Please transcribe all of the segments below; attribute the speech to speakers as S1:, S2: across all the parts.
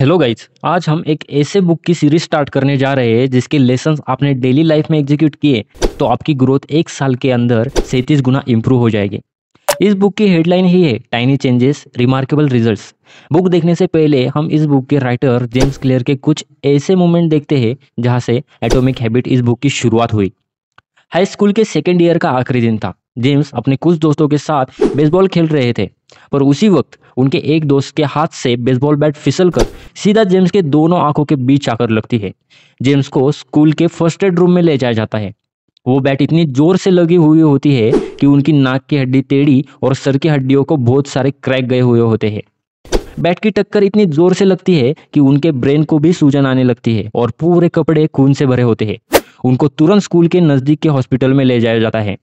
S1: Hello guys आज हम एक ऐसे बुक की सीरीज स्टार्ट करने जा रहे हैं जिसके लेसन आपने डेली लाइफ में एग्जीक्यूट किए तो आपकी ग्रोथ एक साल के अंदर सैंतीस गुना इम्प्रूव हो जाएगी इस बुक की हेडलाइन ही है tiny changes remarkable results book देखने से पहले हम इस बुक के राइटर जेम्स क्लियर के कुछ ऐसे मोमेंट देखते हैं जहाँ से एटोमिक हैबिट इस बुक की शुरुआत हुई हाई स्कूल के सेकेंड ईयर का आखिरी दिन था जेम्स अपने कुछ दोस्तों के साथ बेसबॉल खेल रहे थे पर उसी वक्त उनके एक दोस्त के हाथ से बेसबॉल बैट फिसल कर सीधा जेम्स के दोनों आंखों के बीच आकर लगती है जेम्स को स्कूल के फर्स्ट एड रूम में ले जाया जाता है वो बैट इतनी जोर से लगी हुई होती है कि उनकी नाक की हड्डी टेढ़ी और सर की हड्डियों को बहुत सारे क्रैक गए हुए होते हैं बैट की टक्कर इतनी जोर से लगती है कि उनके ब्रेन को भी सूजन आने लगती है और पूरे कपड़े खून से भरे होते हैं उनको तुरंत स्कूल के नजदीक के हॉस्पिटल में ले जाया जाता है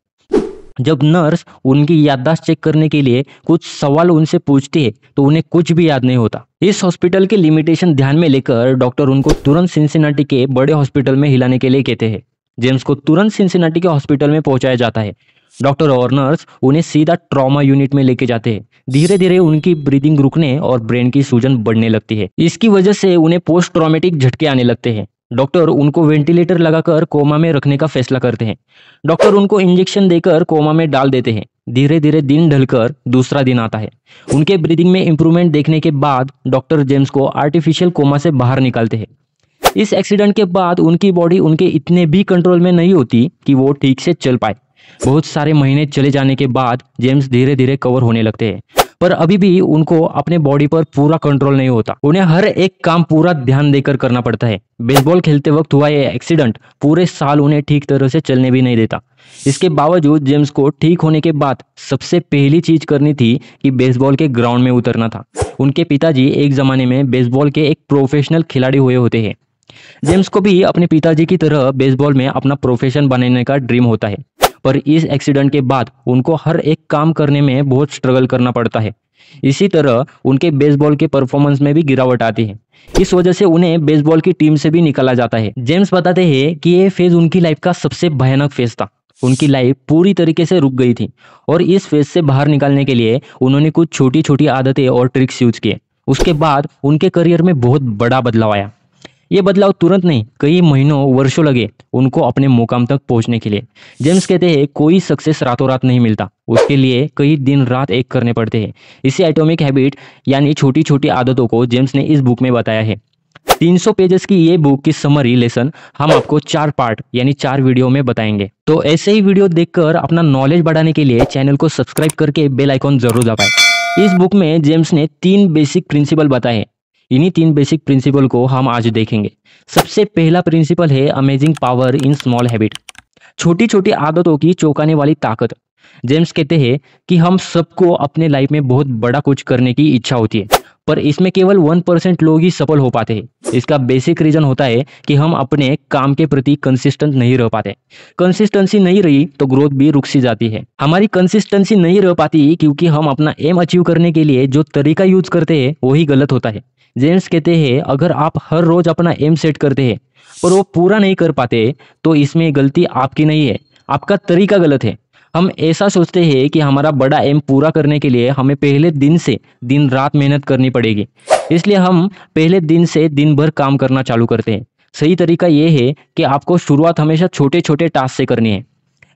S1: जब नर्स उनकी याददाश्त चेक करने के लिए कुछ सवाल उनसे पूछती है तो उन्हें कुछ भी याद नहीं होता इस हॉस्पिटल के लिमिटेशन ध्यान में लेकर डॉक्टर उनको तुरंत सिंसिनाटी के बड़े हॉस्पिटल में हिलाने के लिए कहते हैं जेम्स को तुरंत सिंसिनाटी के हॉस्पिटल में पहुंचाया जाता है डॉक्टर और नर्स उन्हें सीधा ट्रॉमा यूनिट में लेके जाते हैं धीरे धीरे उनकी ब्रीदिंग रुकने और ब्रेन की सूजन बढ़ने लगती है इसकी वजह से उन्हें पोस्ट ट्रॉमेटिक झटके आने लगते हैं डॉक्टर उनको वेंटिलेटर लगाकर कोमा में रखने का फैसला करते हैं डॉक्टर उनको इंजेक्शन देकर कोमा में डाल देते हैं धीरे धीरे दिन ढलकर दूसरा दिन आता है उनके ब्रीदिंग में इंप्रूवमेंट देखने के बाद डॉक्टर जेम्स को आर्टिफिशियल कोमा से बाहर निकालते हैं इस एक्सीडेंट के बाद उनकी बॉडी उनके इतने भी कंट्रोल में नहीं होती कि वो ठीक से चल पाए बहुत सारे महीने चले जाने के बाद जेम्स धीरे धीरे कवर होने लगते हैं पर अभी भी उनको अपने बॉडी पर पूरा कंट्रोल नहीं होता उन्हें हर एक काम पूरा ध्यान देकर करना पड़ता है बेसबॉल खेलते वक्त हुआ यह एक्सीडेंट पूरे साल उन्हें ठीक तरह से चलने भी नहीं देता इसके बावजूद जेम्स को ठीक होने के बाद सबसे पहली चीज करनी थी कि बेसबॉल के ग्राउंड में उतरना था उनके पिताजी एक जमाने में बेसबॉल के एक प्रोफेशनल खिलाड़ी हुए होते हैं जेम्स को भी अपने पिताजी की तरह बेसबॉल में अपना प्रोफेशन बनाने का ड्रीम होता है पर इस एक्सीडेंट के बाद उनको हर एक काम करने में बहुत स्ट्रगल करना पड़ता है इसी तरह उनके बेसबॉल के परफॉर्मेंस में भी गिरावट आती है इस वजह से उन्हें बेसबॉल की टीम से भी निकाला जाता है जेम्स बताते हैं कि ये फेज उनकी लाइफ का सबसे भयानक फेज था उनकी लाइफ पूरी तरीके से रुक गई थी और इस फेज से बाहर निकालने के लिए उन्होंने कुछ छोटी छोटी आदतें और ट्रिक्स यूज किए उसके बाद उनके करियर में बहुत बड़ा बदलाव आया ये बदलाव तुरंत नहीं कई महीनों वर्षों लगे उनको अपने मुकाम तक पहुंचने के लिए जेम्स कहते हैं कोई सक्सेस रातों रात नहीं मिलता उसके लिए कई दिन रात एक करने पड़ते हैं इसी एटॉमिक हैबिट यानी छोटी छोटी आदतों को जेम्स ने इस बुक में बताया है 300 पेजेस की ये बुक की समरी लेसन हम आपको चार पार्ट यानी चार वीडियो में बताएंगे तो ऐसे ही वीडियो देखकर अपना नॉलेज बढ़ाने के लिए चैनल को सब्सक्राइब करके बेल आइकॉन जरूर दबाएं। इस बुक में जेम्स ने तीन बेसिक प्रिंसिपल बताए इन्हीं तीन बेसिक प्रिंसिपल को हम आज देखेंगे सबसे पहला प्रिंसिपल है amazing power in small habit छोटी छोटी आदतों की चौंकाने वाली ताकत जेम्स कहते हैं कि हम सबको अपने लाइफ में बहुत बड़ा कुछ करने की इच्छा होती है पर इसमें केवल वन परसेंट लोग ही सफल हो पाते हैं इसका बेसिक रीजन होता है कि हम अपने काम के प्रति कंसिस्टेंट नहीं रह पाते कंसिस्टेंसी नहीं रही तो ग्रोथ भी रुक सी जाती है हमारी कंसिस्टेंसी नहीं रह पाती क्योंकि हम अपना एम अचीव करने के लिए जो तरीका यूज करते हैं वही गलत होता है जेंट्स कहते हैं अगर आप हर रोज अपना एम सेट करते हैं पर वो पूरा नहीं कर पाते तो इसमें गलती आपकी नहीं है आपका तरीका गलत है हम ऐसा सोचते हैं कि हमारा बड़ा एम पूरा करने के लिए हमें पहले दिन से दिन रात मेहनत करनी पड़ेगी इसलिए हम पहले दिन से दिन भर काम करना चालू करते हैं सही तरीका यह है कि आपको शुरुआत हमेशा छोटे छोटे टास्क से करनी है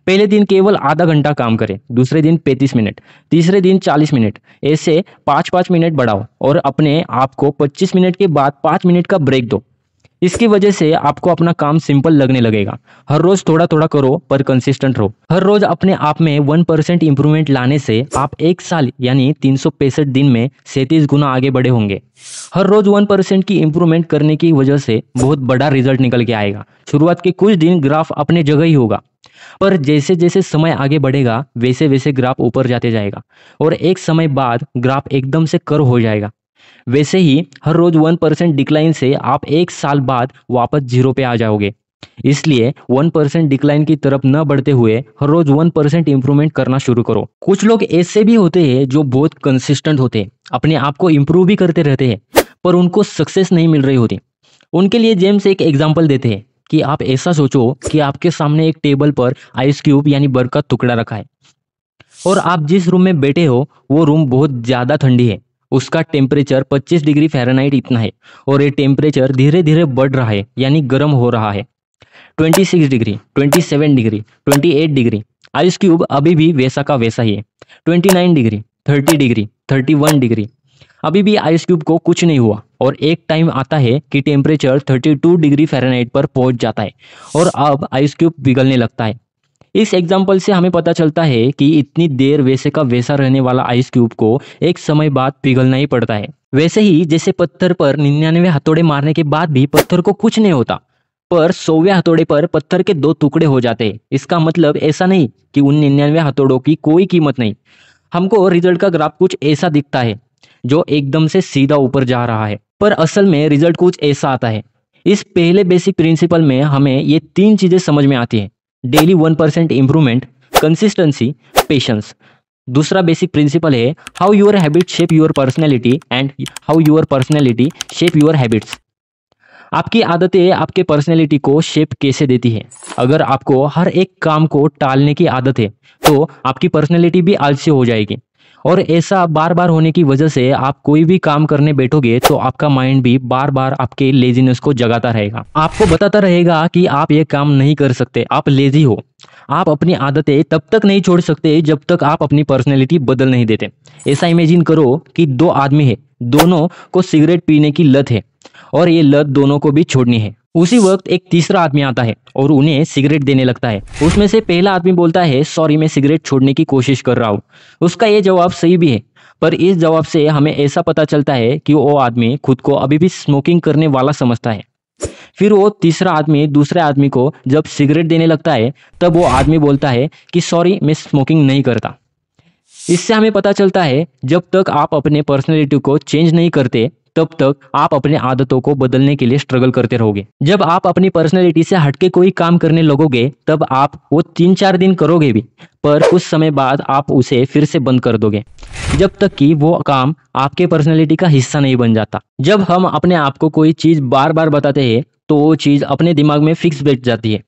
S1: पहले दिन केवल आधा घंटा काम करें दूसरे दिन पैंतीस मिनट तीसरे दिन चालीस मिनट ऐसे पाँच पाँच मिनट बढ़ाओ और अपने आप को पच्चीस मिनट के बाद पाँच मिनट का ब्रेक दो इसकी वजह से आपको अपना काम सिंपल लगने लगेगा हर रोज थोड़ा थोड़ा करो पर कंसिस्टेंट रहो हर रोज अपने आप में वन परसेंट इंप्रूवमेंट लाने से आप एक साल यानी तीन सौ पैंसठ दिन में सैतीस गुना आगे बढ़े होंगे हर रोज वन परसेंट की इंप्रूवमेंट करने की वजह से बहुत बड़ा रिजल्ट निकल के आएगा शुरुआत के कुछ दिन ग्राफ अपने जगह ही होगा पर जैसे जैसे समय आगे बढ़ेगा वैसे वैसे ग्राफ ऊपर जाते जाएगा और एक समय बाद ग्राफ एकदम से कर हो जाएगा वैसे ही हर रोज वन परसेंट डिक्लाइन से आप एक साल बाद वापस जीरो पे आ जाओगे इसलिए वन परसेंट डिक्लाइन की तरफ न बढ़ते हुए हर रोज वन परसेंट इंप्रूवमेंट करना शुरू करो कुछ लोग ऐसे भी होते हैं जो बहुत कंसिस्टेंट होते हैं अपने आप को इम्प्रूव भी करते रहते हैं पर उनको सक्सेस नहीं मिल रही होती उनके लिए जेम्स एक एग्जाम्पल देते हैं कि आप ऐसा सोचो कि आपके सामने एक टेबल पर आइस क्यूब यानी बर्फ का टुकड़ा रखा है और आप जिस रूम में बैठे हो वो रूम बहुत ज़्यादा ठंडी है उसका टेम्परेचर 25 डिग्री फ़ारेनहाइट इतना है और ये टेम्परेचर धीरे धीरे बढ़ रहा है यानी गर्म हो रहा है 26 degree 27 degree 28 degree ice cube अभी भी वैसा का वैसा ही है 29 डिग्री 30 डिग्री 31 डिग्री अभी भी आइस क्यूब को कुछ नहीं हुआ और एक टाइम आता है कि टेम्परेचर थर्टी डिग्री फेरानाइट पर पहुंच जाता है और अब आइस क्यूब पिघलने लगता है इस एग्जाम्पल से हमें पता चलता है कि इतनी देर वैसे का वैसा रहने वाला आइस क्यूब को एक समय बाद पिघलना ही पड़ता है वैसे ही जैसे पत्थर पर निन्यानवे हथौड़े मारने के बाद भी पत्थर को कुछ नहीं होता पर सौवे हथौड़े पर पत्थर के दो टुकड़े हो जाते हैं इसका मतलब ऐसा नहीं कि उन निन्यानवे हथौड़ों की कोई कीमत नहीं हमको रिजल्ट का ग्राफ कुछ ऐसा दिखता है जो एकदम से सीधा ऊपर जा रहा है पर असल में रिजल्ट कुछ ऐसा आता है इस पहले बेसिक प्रिंसिपल में हमें ये तीन चीज़ें समझ में आती हैं daily one percent improvement consistency patience दूसरा बेसिक प्रिंसिपल है how your habit shape your personality and how your personality shape your habits आपकी आदतें आपके पर्सनैलिटी को शेप कैसे देती है अगर आपको हर एक काम को टालने की आदत है तो आपकी पर्सनैलिटी भी आलसी हो जाएगी और ऐसा बार बार होने की वजह से आप कोई भी काम करने बैठोगे तो आपका माइंड भी बार बार आपके लेजीनेस को जगाता रहेगा आपको बताता रहेगा कि आप ये काम नहीं कर सकते आप लेजी हो आप अपनी आदतें तब तक नहीं छोड़ सकते जब तक आप अपनी पर्सनैलिटी बदल नहीं देते ऐसा इमेजिन करो कि दो आदमी है दोनों को सिगरेट पीने की लत है और ये लत दोनों को भी छोड़नी है उसी वक्त एक तीसरा आदमी आता है और उन्हें सिगरेट देने लगता है उसमें से पहला आदमी बोलता है सॉरी मैं सिगरेट छोड़ने की कोशिश कर रहा हूँ उसका ये जवाब सही भी है पर इस जवाब से हमें ऐसा पता चलता है कि वो आदमी खुद को अभी भी स्मोकिंग करने वाला समझता है फिर वो तीसरा आदमी दूसरे आदमी को जब सिगरेट देने लगता है तब वो आदमी बोलता है कि सॉरी मैं स्मोकिंग नहीं करता इससे हमें पता चलता है जब तक आप अपने पर्सनैलिटी को चेंज नहीं करते तब तक आप अपने आदतों को बदलने के लिए स्ट्रगल करते रहोगे जब आप अपनी पर्सनैलिटी से हटके कोई काम करने लगोगे तब आप वो तीन चार दिन करोगे भी पर कुछ समय बाद आप उसे फिर से बंद कर दोगे जब तक कि वो काम आपके पर्सनैलिटी का हिस्सा नहीं बन जाता जब हम अपने आप को कोई चीज़ बार बार बताते हैं तो वो चीज़ अपने दिमाग में फिक्स बैठ जाती है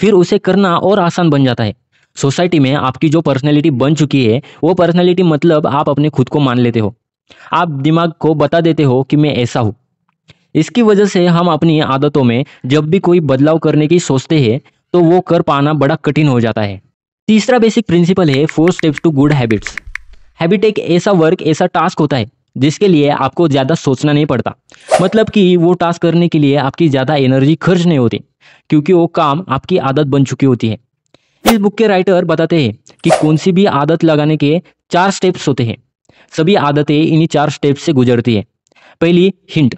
S1: फिर उसे करना और आसान बन जाता है सोसाइटी में आपकी जो पर्सनैलिटी बन चुकी है वो पर्सनैलिटी मतलब आप अपने खुद को मान लेते हो आप दिमाग को बता देते हो कि मैं ऐसा हूँ इसकी वजह से हम अपनी आदतों में जब भी कोई बदलाव करने की सोचते हैं तो वो कर पाना बड़ा कठिन हो जाता है तीसरा बेसिक प्रिंसिपल है four steps to good habits habit एक ऐसा वर्क ऐसा टास्क होता है जिसके लिए आपको ज़्यादा सोचना नहीं पड़ता मतलब कि वो टास्क करने के लिए आपकी ज़्यादा एनर्जी खर्च नहीं होती क्योंकि वो काम आपकी आदत बन चुकी होती है इस बुक के राइटर बताते हैं कि कौन सी भी आदत लगाने के चार स्टेप्स होते हैं सभी आदतें इन्हीं चार स्टेप से गुजरती है पहली हिंट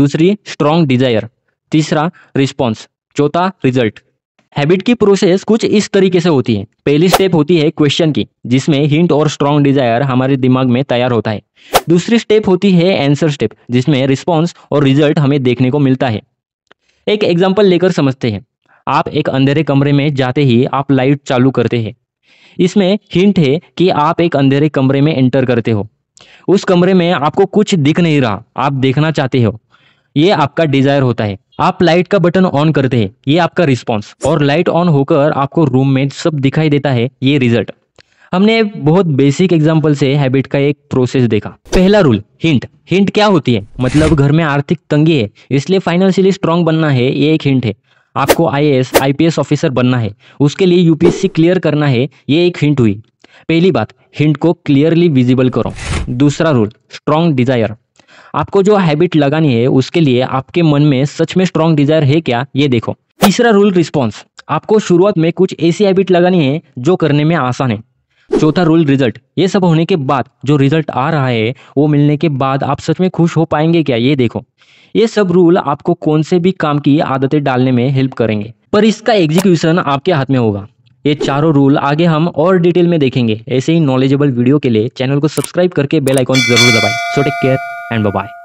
S1: दूसरी स्ट्रॉन्ग डिजायर तीसरा रिस्पॉन्स चौथा रिजल्ट हैबिट की प्रोसेस कुछ इस तरीके से होती है पहली स्टेप होती है क्वेश्चन की जिसमें हिंट और स्ट्रॉन्ग डिजायर हमारे दिमाग में तैयार होता है दूसरी स्टेप होती है आंसर स्टेप जिसमें रिस्पॉन्स और रिजल्ट हमें देखने को मिलता है एक एग्जाम्पल लेकर समझते हैं आप एक अंधेरे कमरे में जाते ही आप लाइट चालू करते हैं इसमें हिंट है कि आप एक अंधेरे कमरे में एंटर करते हो उस कमरे में आपको कुछ दिख नहीं रहा आप देखना चाहते हो ये आपका डिजायर होता है आप लाइट का बटन ऑन करते हैं ये आपका रिस्पॉन्स और लाइट ऑन होकर आपको रूम में सब दिखाई देता है ये रिजल्ट हमने बहुत बेसिक एग्जाम्पल से हैबिट का एक प्रोसेस देखा पहला रूल हिंट हिंट क्या होती है मतलब घर में आर्थिक तंगी है इसलिए फाइनेंशियली स्ट्रांग बनना है ये एक हिंट है आपको I S I P S officer बनना है उसके लिए यूपीएससी क्लियर करना है ये एक हिंट हुई पहली बात हिंट को क्लियरली विजिबल करो दूसरा रूल स्ट्रॉन्ग डिजायर आपको जो हैबिट लगानी है उसके लिए आपके मन में सच में स्ट्रॉन्ग डिजायर है क्या ये देखो तीसरा रूल रिस्पॉन्स आपको शुरुआत में कुछ ऐसी हैबिट लगानी है जो करने में आसान है चौथा रूल रिजल्ट ये सब होने के बाद जो रिजल्ट आ रहा है वो मिलने के बाद आप सच में खुश हो पाएंगे क्या ये देखो ये सब रूल आपको कौन से भी काम की आदतें डालने में हेल्प करेंगे पर इसका एग्जीक्यूशन आपके हाथ में होगा ये चारों रूल आगे हम और डिटेल में देखेंगे ऐसे ही नॉलेजेबल वीडियो के लिए चैनल को सब्सक्राइब करके बेल आइकॉन जरूर दबाएं so take care and bye